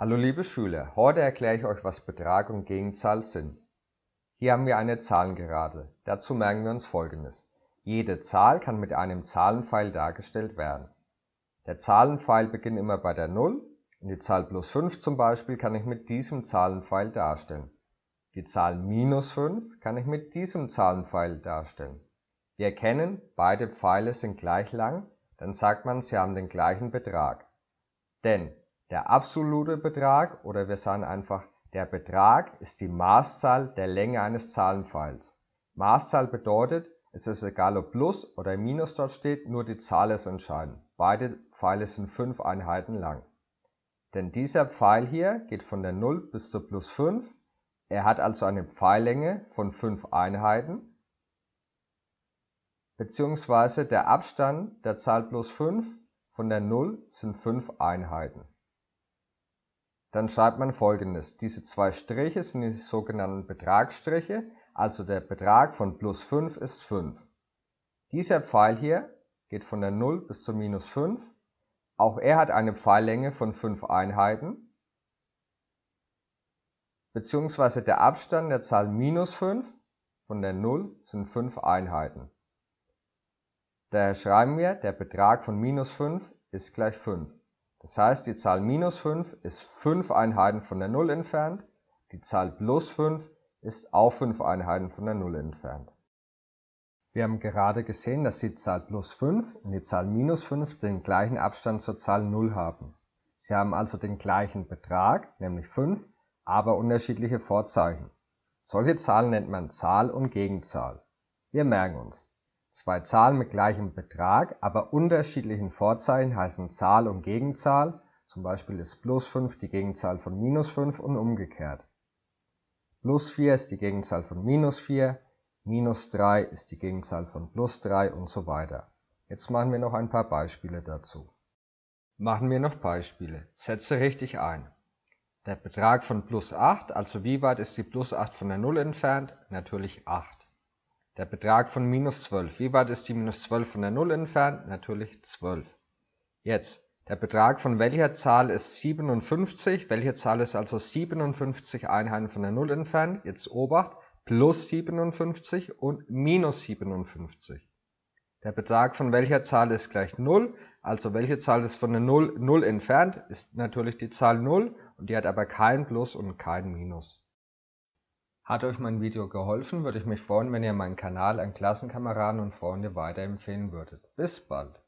Hallo liebe Schüler, heute erkläre ich euch, was Betrag und Gegenzahl sind. Hier haben wir eine Zahlengerade. Dazu merken wir uns Folgendes. Jede Zahl kann mit einem Zahlenpfeil dargestellt werden. Der Zahlenpfeil beginnt immer bei der 0 und die Zahl plus 5 zum Beispiel kann ich mit diesem Zahlenpfeil darstellen. Die Zahl minus 5 kann ich mit diesem Zahlenpfeil darstellen. Wir erkennen, beide Pfeile sind gleich lang, dann sagt man, sie haben den gleichen Betrag. Denn der absolute Betrag oder wir sagen einfach, der Betrag ist die Maßzahl der Länge eines Zahlenpfeils. Maßzahl bedeutet, es ist egal ob Plus oder Minus dort steht, nur die Zahl ist entscheidend. Beide Pfeile sind 5 Einheiten lang. Denn dieser Pfeil hier geht von der 0 bis zur plus 5. Er hat also eine Pfeillänge von 5 Einheiten. Beziehungsweise der Abstand der Zahl plus 5 von der 0 sind 5 Einheiten. Dann schreibt man folgendes. Diese zwei Striche sind die sogenannten Betragsstriche, also der Betrag von plus 5 ist 5. Dieser Pfeil hier geht von der 0 bis zu minus 5. Auch er hat eine Pfeillänge von 5 Einheiten. Beziehungsweise der Abstand der Zahl minus 5 von der 0 sind 5 Einheiten. Daher schreiben wir, der Betrag von minus 5 ist gleich 5. Das heißt, die Zahl minus 5 ist 5 Einheiten von der 0 entfernt, die Zahl plus 5 ist auch 5 Einheiten von der 0 entfernt. Wir haben gerade gesehen, dass die Zahl plus 5 und die Zahl minus 5 den gleichen Abstand zur Zahl 0 haben. Sie haben also den gleichen Betrag, nämlich 5, aber unterschiedliche Vorzeichen. Solche Zahlen nennt man Zahl und Gegenzahl. Wir merken uns, Zwei Zahlen mit gleichem Betrag, aber unterschiedlichen Vorzeichen heißen Zahl und Gegenzahl, zum Beispiel ist plus 5 die Gegenzahl von minus 5 und umgekehrt. Plus 4 ist die Gegenzahl von minus 4, minus 3 ist die Gegenzahl von plus 3 und so weiter. Jetzt machen wir noch ein paar Beispiele dazu. Machen wir noch Beispiele. Setze richtig ein. Der Betrag von plus 8, also wie weit ist die plus 8 von der 0 entfernt? Natürlich 8. Der Betrag von minus 12. Wie weit ist die minus 12 von der 0 entfernt? Natürlich 12. Jetzt, der Betrag von welcher Zahl ist 57? Welche Zahl ist also 57 Einheiten von der 0 entfernt? Jetzt Obacht, plus 57 und minus 57. Der Betrag von welcher Zahl ist gleich 0? Also welche Zahl ist von der 0, 0 entfernt? Ist natürlich die Zahl 0 und die hat aber kein Plus und kein Minus. Hat euch mein Video geholfen, würde ich mich freuen, wenn ihr meinen Kanal an Klassenkameraden und Freunde weiterempfehlen würdet. Bis bald!